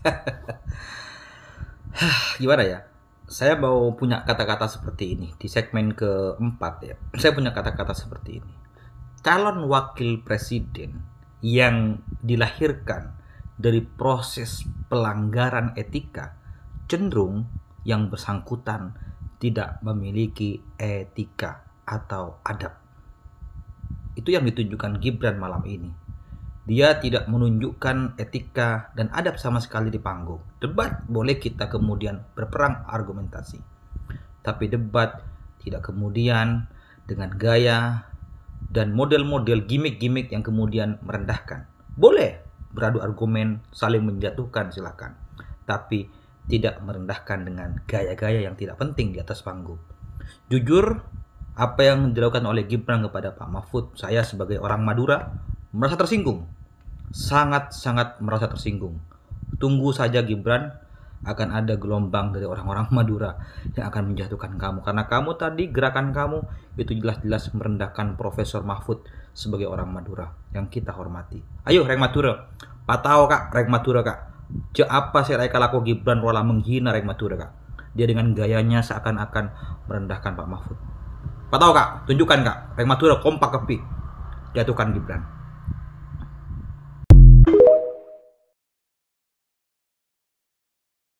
Gimana ya? Saya mau punya kata-kata seperti ini di segmen keempat ya. Saya punya kata-kata seperti ini. Calon wakil presiden yang dilahirkan dari proses pelanggaran etika cenderung yang bersangkutan tidak memiliki etika atau adab. Itu yang ditunjukkan Gibran malam ini dia tidak menunjukkan etika dan adab sama sekali di panggung. Debat boleh kita kemudian berperang argumentasi. Tapi debat tidak kemudian dengan gaya dan model-model gimmick-gimmick yang kemudian merendahkan. Boleh beradu argumen, saling menjatuhkan silakan. Tapi tidak merendahkan dengan gaya-gaya yang tidak penting di atas panggung. Jujur, apa yang dilakukan oleh Gibran kepada Pak Mahfud, saya sebagai orang Madura merasa tersinggung sangat-sangat merasa tersinggung. Tunggu saja Gibran, akan ada gelombang dari orang-orang Madura yang akan menjatuhkan kamu. Karena kamu tadi gerakan kamu itu jelas-jelas merendahkan Profesor Mahfud sebagai orang Madura yang kita hormati. Ayo Reng Madura, patau kak Reng Madura kak. Je apa sih Raika laku Gibran Rola menghina Reng Madura kak? Dia dengan gayanya seakan-akan merendahkan Pak Mahfud. Patau kak, tunjukkan kak, Reng Madura kompak kepi. Jatuhkan Gibran.